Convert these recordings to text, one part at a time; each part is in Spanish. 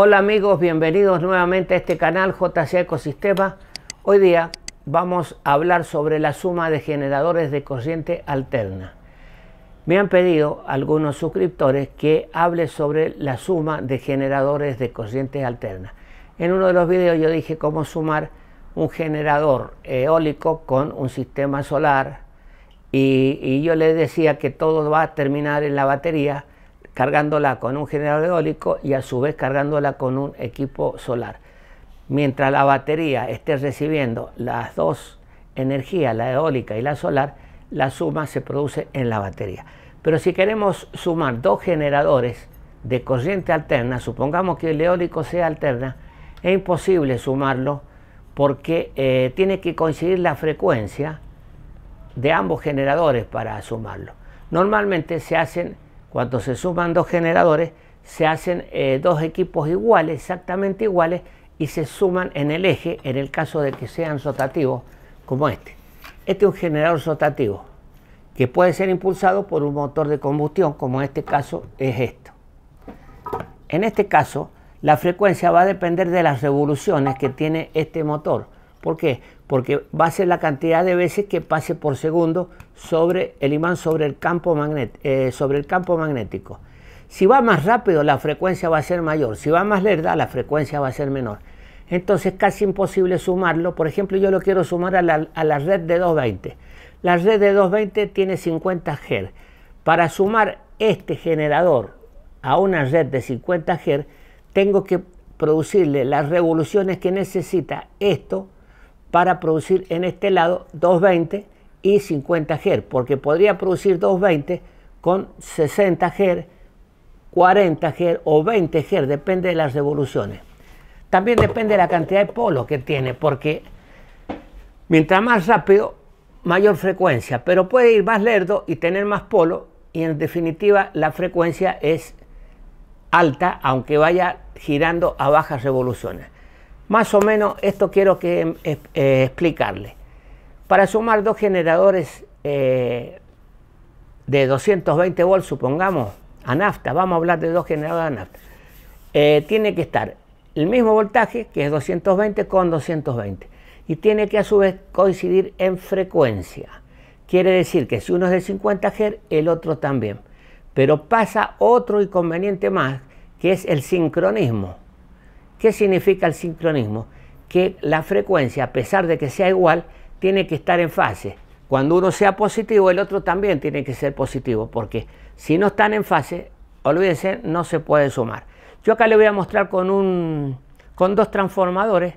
Hola amigos, bienvenidos nuevamente a este canal JC Ecosistema. Hoy día vamos a hablar sobre la suma de generadores de corriente alterna. Me han pedido algunos suscriptores que hable sobre la suma de generadores de corriente alterna. En uno de los videos yo dije cómo sumar un generador eólico con un sistema solar y, y yo les decía que todo va a terminar en la batería cargándola con un generador eólico y a su vez cargándola con un equipo solar. Mientras la batería esté recibiendo las dos energías, la eólica y la solar, la suma se produce en la batería. Pero si queremos sumar dos generadores de corriente alterna, supongamos que el eólico sea alterna, es imposible sumarlo porque eh, tiene que coincidir la frecuencia de ambos generadores para sumarlo. Normalmente se hacen cuando se suman dos generadores, se hacen eh, dos equipos iguales, exactamente iguales, y se suman en el eje, en el caso de que sean rotativos, como este. Este es un generador rotativo, que puede ser impulsado por un motor de combustión, como en este caso es esto. En este caso, la frecuencia va a depender de las revoluciones que tiene este motor. ¿Por qué? Porque va a ser la cantidad de veces que pase por segundo sobre el imán sobre el campo, eh, sobre el campo magnético. Si va más rápido, la frecuencia va a ser mayor. Si va más lenta la frecuencia va a ser menor. Entonces, casi imposible sumarlo. Por ejemplo, yo lo quiero sumar a la, a la red de 220. La red de 220 tiene 50 Hz. E Para sumar este generador a una red de 50 Hz, e tengo que producirle las revoluciones que necesita esto para producir en este lado 220 y 50 Hz, e porque podría producir 220 con 60 Hz, 40 Hz o 20 Hz, e depende de las revoluciones. También depende de la cantidad de polos que tiene, porque mientras más rápido, mayor frecuencia, pero puede ir más lerdo y tener más polo y en definitiva la frecuencia es alta, aunque vaya girando a bajas revoluciones. Más o menos esto quiero que, em, eh, explicarle. Para sumar dos generadores eh, de 220 volts, supongamos, a nafta, vamos a hablar de dos generadores a nafta, eh, tiene que estar el mismo voltaje, que es 220 con 220, y tiene que a su vez coincidir en frecuencia. Quiere decir que si uno es de 50 Hz, el otro también. Pero pasa otro inconveniente más, que es el sincronismo. ¿Qué significa el sincronismo? Que la frecuencia, a pesar de que sea igual, tiene que estar en fase. Cuando uno sea positivo, el otro también tiene que ser positivo, porque si no están en fase, olvídense, no se puede sumar. Yo acá le voy a mostrar con, un, con dos transformadores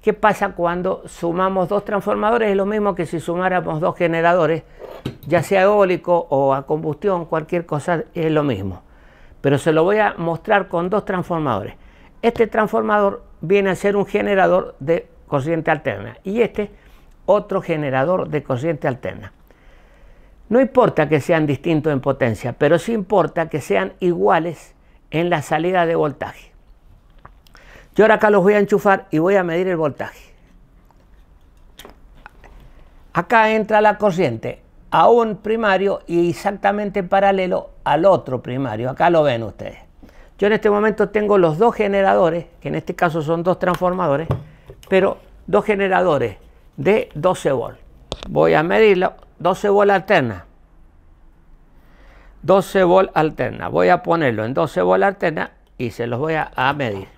qué pasa cuando sumamos dos transformadores. Es lo mismo que si sumáramos dos generadores, ya sea eólico o a combustión, cualquier cosa es lo mismo. Pero se lo voy a mostrar con dos transformadores. Este transformador viene a ser un generador de corriente alterna y este otro generador de corriente alterna. No importa que sean distintos en potencia, pero sí importa que sean iguales en la salida de voltaje. Yo ahora acá los voy a enchufar y voy a medir el voltaje. Acá entra la corriente a un primario y exactamente paralelo al otro primario. Acá lo ven ustedes. Yo en este momento tengo los dos generadores, que en este caso son dos transformadores, pero dos generadores de 12 volts. Voy a medirlo, 12 volts alterna. 12 volt alterna. Voy a ponerlo en 12 volt alterna y se los voy a, medir.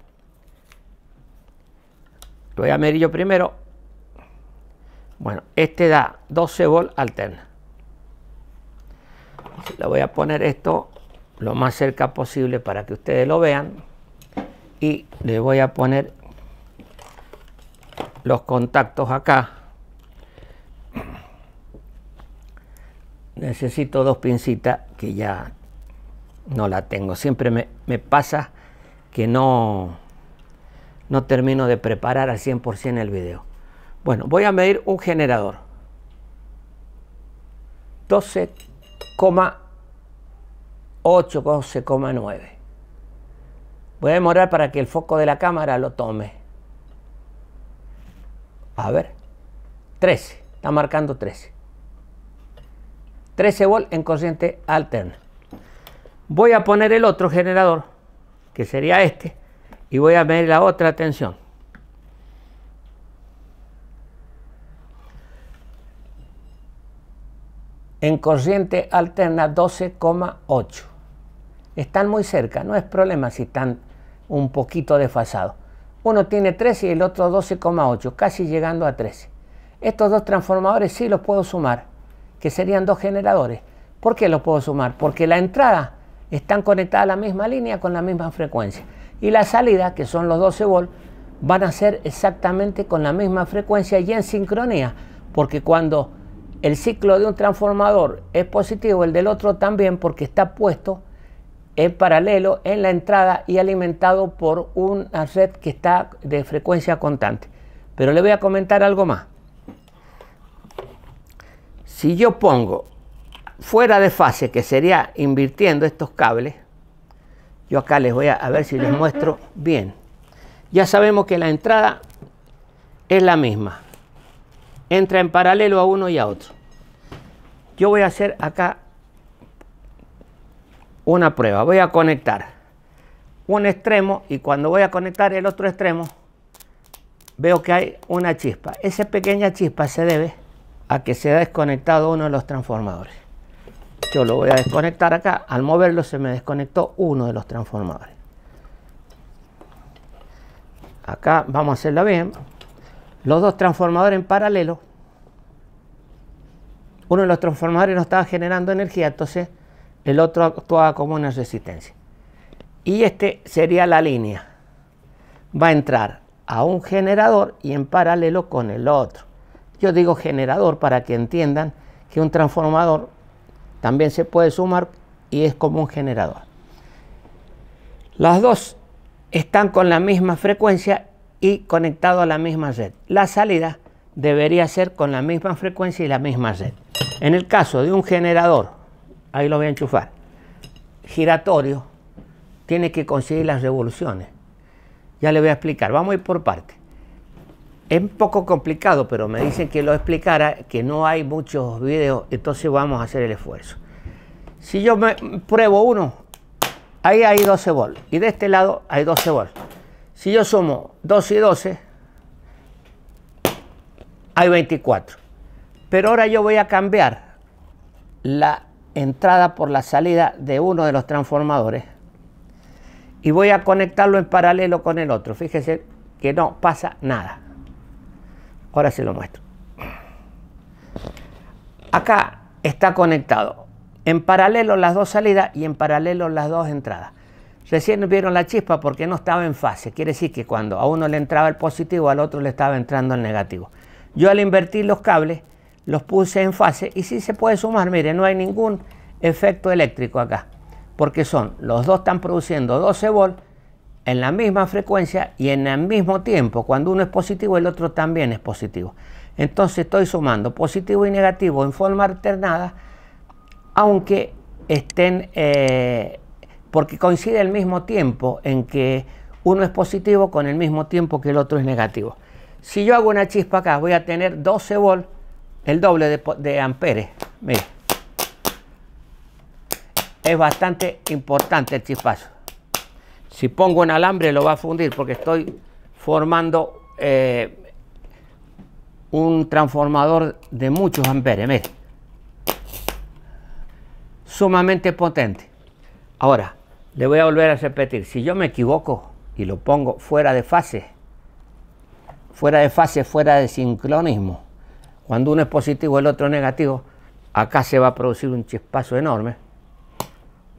Lo voy a medir yo primero. Bueno, este da 12 volts alterna. Le voy a poner esto lo más cerca posible para que ustedes lo vean y le voy a poner los contactos acá necesito dos pincitas que ya no la tengo siempre me, pasa que no no termino de preparar al 100% el video bueno voy a medir un generador 12, 12,9 Voy a demorar para que el foco de la cámara lo tome. A ver. 13. Está marcando 13. 13 volt en corriente alterna. Voy a poner el otro generador, que sería este, y voy a medir la otra tensión. En corriente alterna 12,8 están muy cerca, no es problema si están un poquito desfasados. Uno tiene 13 y el otro 12,8, casi llegando a 13. Estos dos transformadores sí los puedo sumar, que serían dos generadores. ¿Por qué los puedo sumar? Porque la entrada están conectadas a la misma línea con la misma frecuencia. Y la salida, que son los 12 volts, van a ser exactamente con la misma frecuencia y en sincronía. Porque cuando el ciclo de un transformador es positivo, el del otro también, porque está puesto en paralelo en la entrada y alimentado por una red que está de frecuencia constante. Pero le voy a comentar algo más. Si yo pongo fuera de fase, que sería invirtiendo estos cables, yo acá les voy a, a ver si les muestro bien. Ya sabemos que la entrada es la misma. Entra en paralelo a uno y a otro. Yo voy a hacer acá una prueba. Voy a conectar un extremo y cuando voy a conectar el otro extremo veo que hay una chispa. Esa pequeña chispa se debe a que se ha desconectado uno de los transformadores. Yo lo voy a desconectar acá. Al moverlo se me desconectó uno de los transformadores. Acá vamos a hacerlo bien. Los dos transformadores en paralelo. Uno de los transformadores no estaba generando energía, entonces el otro actuaba como una resistencia. Y este sería la línea. Va a entrar a un generador y en paralelo con el otro. Yo digo generador para que entiendan que un transformador también se puede sumar y es como un generador. Las dos están con la misma frecuencia y conectado a la misma red. La salida debería ser con la misma frecuencia y la misma red. En el caso de un generador ahí lo voy a enchufar, giratorio, tiene que conseguir las revoluciones. Ya le voy a explicar, vamos a ir por partes. Es un poco complicado, pero me dicen que lo explicara, que no hay muchos videos, entonces vamos a hacer el esfuerzo. Si yo me pruebo uno, ahí hay 12 volts, y de este lado hay 12 volts. Si yo sumo 12 y 12, hay 24. Pero ahora yo voy a cambiar la entrada por la salida de uno de los transformadores y voy a conectarlo en paralelo con el otro. Fíjese que no pasa nada. Ahora se lo muestro. Acá está conectado en paralelo las dos salidas y en paralelo las dos entradas. Recién vieron la chispa porque no estaba en fase. Quiere decir que cuando a uno le entraba el positivo, al otro le estaba entrando el negativo. Yo al invertir los cables, los puse en fase y si se puede sumar, mire, no hay ningún efecto eléctrico acá, porque son los dos están produciendo 12 volts en la misma frecuencia y en el mismo tiempo. Cuando uno es positivo, el otro también es positivo. Entonces estoy sumando positivo y negativo en forma alternada, aunque estén, eh, porque coincide el mismo tiempo en que uno es positivo con el mismo tiempo que el otro es negativo. Si yo hago una chispa acá, voy a tener 12 volts el doble de, amperes. Es bastante importante el chispazo. Si pongo en alambre lo va a fundir porque estoy formando eh, un transformador de muchos amperes. Sumamente potente. Ahora, le voy a volver a repetir. Si yo me equivoco y lo pongo fuera de fase, fuera de fase, fuera de sincronismo, cuando uno es positivo y el otro negativo, acá se va a producir un chispazo enorme.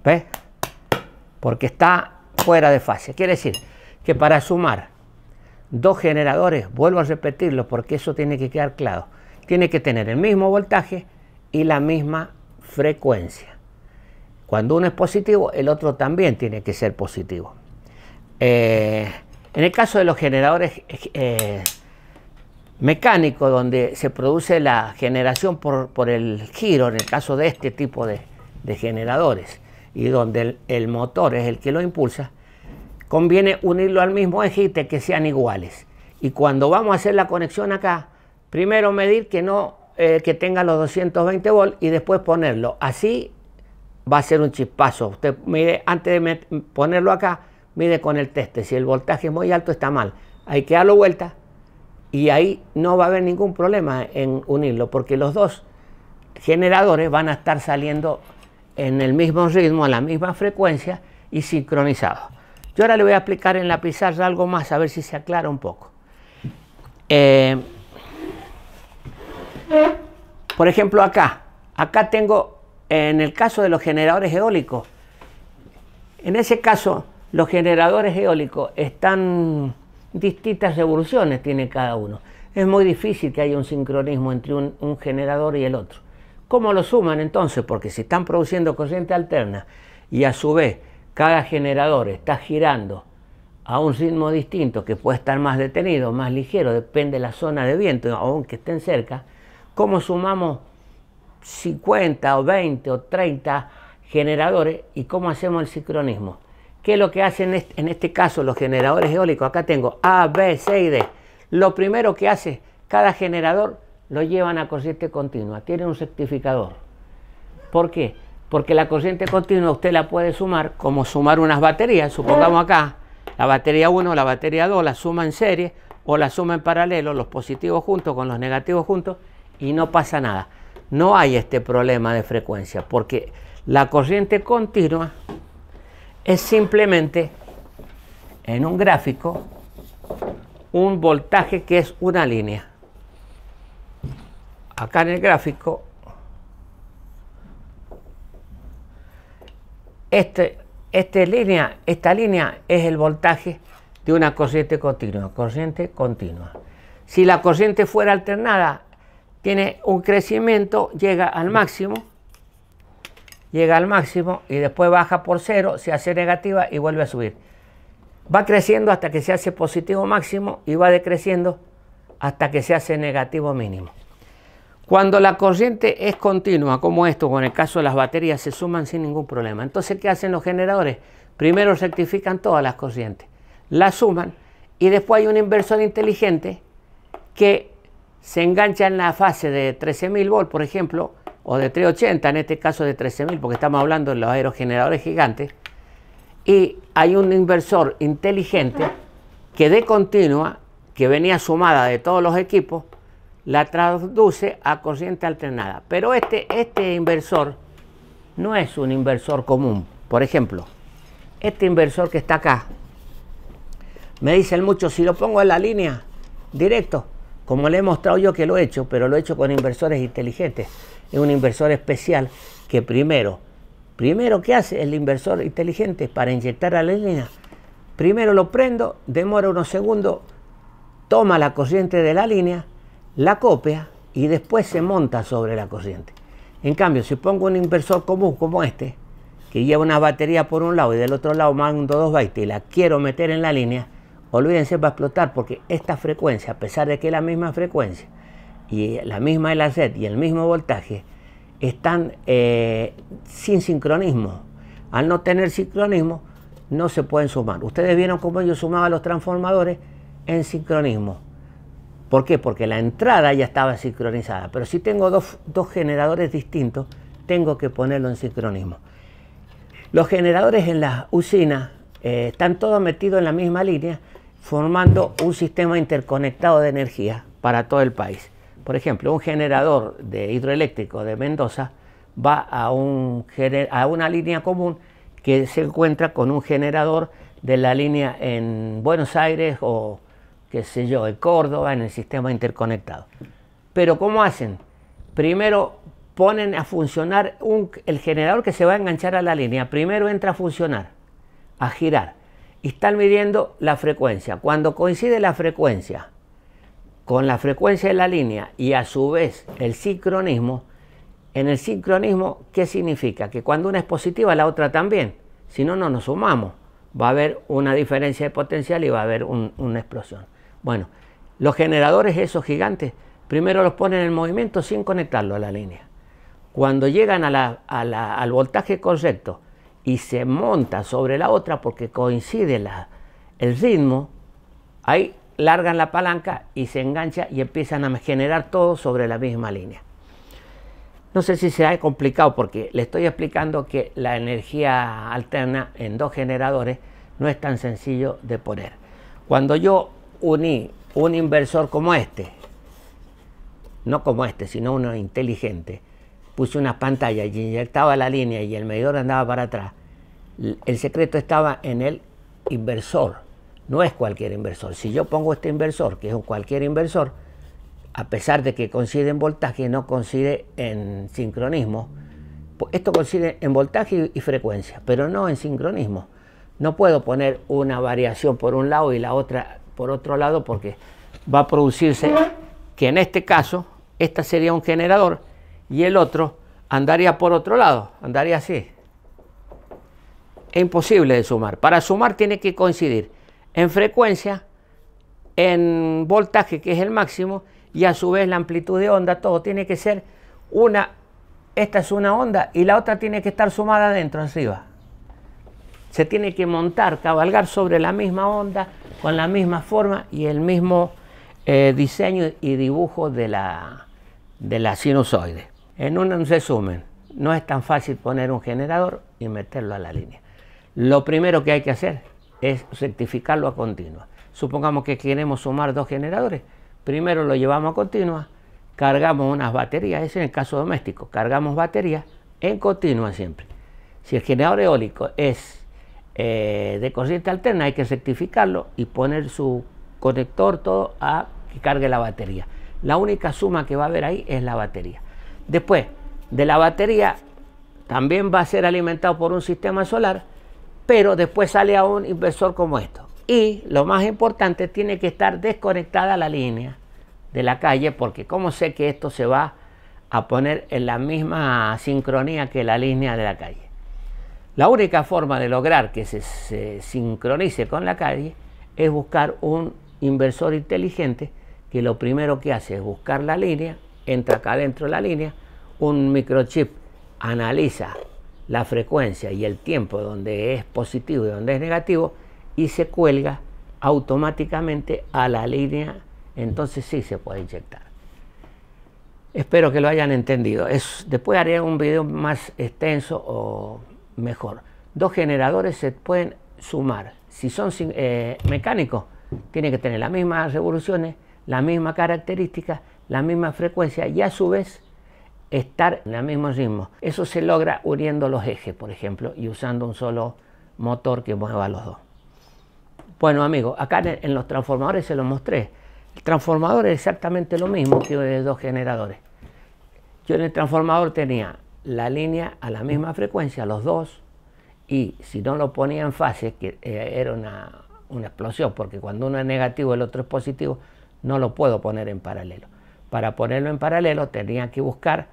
¿Ves? Porque está fuera de fase. Quiere decir que para sumar dos generadores, vuelvo a repetirlo porque eso tiene que quedar claro, tiene que tener el mismo voltaje y la misma frecuencia. Cuando uno es positivo, el otro también tiene que ser positivo. Eh, en el caso de los generadores eh, mecánico donde se produce la generación por, el giro, en el caso de este tipo de, generadores, y donde el, motor es el que lo impulsa, conviene unirlo al mismo eje y que sean iguales. Y cuando vamos a hacer la conexión acá, primero medir que no eh, que tenga los 220 volts y después ponerlo. Así va a ser un chispazo. Usted mide, antes de ponerlo acá, mide con el teste. Si el voltaje es muy alto, está mal. Hay que darlo vuelta y ahí no va a haber ningún problema en unirlo, porque los dos generadores van a estar saliendo en el mismo ritmo, a la misma frecuencia y sincronizados. Yo ahora le voy a explicar en la pizarra algo más, a ver si se aclara un poco. Eh, por ejemplo, acá, acá tengo, en el caso de los generadores eólicos, en ese caso, los generadores eólicos están distintas revoluciones tiene cada uno. Es muy difícil que haya un sincronismo entre un, generador y el otro. ¿Cómo lo suman entonces? Porque si están produciendo corriente alterna y a su vez cada generador está girando a un ritmo distinto que puede estar más detenido, más ligero, depende de la zona de viento, aunque estén cerca, ¿cómo sumamos 50 o 20 o 30 generadores y cómo hacemos el sincronismo? ¿Qué es lo que hacen en este caso los generadores eólicos? Acá tengo A, B, C y D. Lo primero que hace cada generador lo llevan a corriente continua. tiene un certificador. ¿Por qué? Porque la corriente continua usted la puede sumar como sumar unas baterías. Supongamos acá, la batería 1, la batería 2, la suma en serie o la suma en paralelo, los positivos juntos con los negativos juntos y no pasa nada. No hay este problema de frecuencia porque la corriente continua es simplemente en un gráfico un voltaje que es una línea. Acá en el gráfico, este, este, línea, esta línea es el voltaje de una corriente continua, corriente continua. Si la corriente fuera alternada, tiene un crecimiento, llega al máximo llega al máximo y después baja por cero, se hace negativa y vuelve a subir. Va creciendo hasta que se hace positivo máximo y va decreciendo hasta que se hace negativo mínimo. Cuando la corriente es continua, como esto, con el caso de las baterías, se suman sin ningún problema. Entonces, ¿qué hacen los generadores? Primero rectifican todas las corrientes, las suman y después hay un inversor inteligente que se engancha en la fase de 13.000 volts por ejemplo, o de 380, en este caso de 13.000, porque estamos hablando de los aerogeneradores gigantes, y hay un inversor inteligente que de continua, que venía sumada de todos los equipos, la traduce a corriente alternada. Pero este, este inversor no es un inversor común. Por ejemplo, este inversor que está acá, me dicen mucho, si lo pongo en la línea directo, como le he mostrado yo que lo he hecho, pero lo he hecho con inversores inteligentes. Es un inversor especial que primero, primero que hace el inversor inteligente para inyectar a la línea, primero lo prendo, demora unos segundos, toma la corriente de la línea, la copia y después se monta sobre la corriente. En cambio, si pongo un inversor común como este, que lleva una batería por un lado y del otro lado mando dos bytes y la quiero meter en la línea, olvídense, va a explotar porque esta frecuencia, a pesar de que es la misma frecuencia y la misma el y el mismo voltaje, están eh, sin sincronismo. Al no tener sincronismo, no se pueden sumar. Ustedes vieron cómo yo sumaba los transformadores en sincronismo. ¿Por qué? Porque la entrada ya estaba sincronizada. Pero si tengo dos, generadores distintos, tengo que ponerlo en sincronismo. Los generadores en las usinas eh, están todos metidos en la misma línea, formando un sistema interconectado de energía para todo el país. Por ejemplo, un generador de hidroeléctrico de Mendoza va a, una línea común que se encuentra con un generador de la línea en Buenos Aires o qué sé yo, en Córdoba, en el sistema interconectado. Pero ¿cómo hacen? Primero ponen a funcionar el generador que se va a enganchar a la línea. Primero entra a funcionar, a girar están midiendo la frecuencia. Cuando coincide la frecuencia con la frecuencia de la línea y a su vez el sincronismo, en el sincronismo, ¿qué significa? Que cuando una es positiva, la otra también. Si no, no nos sumamos. Va a haber una diferencia de potencial y va a haber una explosión. Bueno, los generadores, esos gigantes, primero los ponen en movimiento sin conectarlo a la línea. Cuando llegan al voltaje correcto, y se monta sobre la otra porque coincide la, el ritmo, ahí largan la palanca y se engancha y empiezan a generar todo sobre la misma línea. No sé si será complicado porque le estoy explicando que la energía alterna en dos generadores no es tan sencillo de poner. Cuando yo uní un inversor como este, no como este, sino uno inteligente, puse una pantalla y inyectaba la línea y el medidor andaba para atrás, el secreto estaba en el inversor, no es cualquier inversor. Si yo pongo este inversor, que es un cualquier inversor, a pesar de que coincide en voltaje, no coincide en sincronismo. Pues esto coincide en voltaje y frecuencia, pero no en sincronismo. No puedo poner una variación por un lado y la otra por otro lado porque va a producirse que en este caso, esta sería un generador y el otro andaría por otro lado, andaría así, es imposible de sumar. Para sumar tiene que coincidir en frecuencia, en voltaje, que es el máximo, y a su vez la amplitud de onda, todo tiene que ser una, esta es una onda y la otra tiene que estar sumada adentro, arriba. Se tiene que montar, cabalgar sobre la misma onda, con la misma forma y el mismo eh, diseño y dibujo de la, de la sinusoide. En un resumen, no es tan fácil poner un generador y meterlo a la línea. Lo primero que hay que hacer es rectificarlo a continua. Supongamos que queremos sumar dos generadores. Primero lo llevamos a continua, cargamos unas baterías, ese en el caso doméstico, cargamos baterías en continua siempre. Si el generador eólico es eh, de corriente alterna, hay que rectificarlo y poner su conector todo a que cargue la batería. La única suma que va a haber ahí es la batería. Después, de la batería también va a ser alimentado por un sistema solar pero después sale a un inversor como esto. Y lo más importante, tiene que estar desconectada la línea de la calle, porque como sé que esto se va a poner en la misma sincronía que la línea de la calle. La única forma de lograr que se, sincronice con la calle es buscar un inversor inteligente que lo primero que hace es buscar la línea, entra acá dentro de la línea, un microchip analiza la frecuencia y el tiempo donde es positivo y donde es negativo y se cuelga automáticamente a la línea, entonces sí se puede inyectar. Espero que lo hayan entendido. Es, después haré un video más extenso o mejor. Dos generadores se pueden sumar. Si son eh, mecánicos, tienen que tener las mismas revoluciones, la misma característica, la misma frecuencia y a su vez estar en el mismo ritmo. Eso se logra uniendo los ejes, por ejemplo, y usando un solo motor que mueva los dos. Bueno, amigos, acá en los transformadores se los mostré. El transformador es exactamente lo mismo que de dos generadores. Yo en el transformador tenía la línea a la misma frecuencia, los dos, y si no lo ponía en fase, que eh, era una, una explosión, porque cuando uno es negativo y el otro es positivo, no lo puedo poner en paralelo. Para ponerlo en paralelo tenía que buscar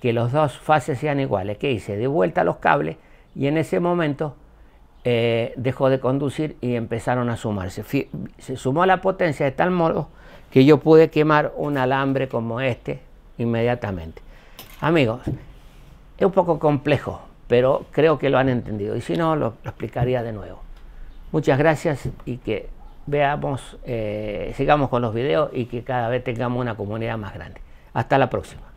que los dos fases sean iguales. ¿Qué hice? De vuelta los cables y en ese momento eh, dejó de conducir y empezaron a sumarse. se sumó la potencia de tal modo que yo pude quemar un alambre como este inmediatamente. Amigos, es un poco complejo, pero creo que lo han entendido y si no, lo, explicaría de nuevo. Muchas gracias y que veamos, eh, sigamos con los videos y que cada vez tengamos una comunidad más grande. Hasta la próxima.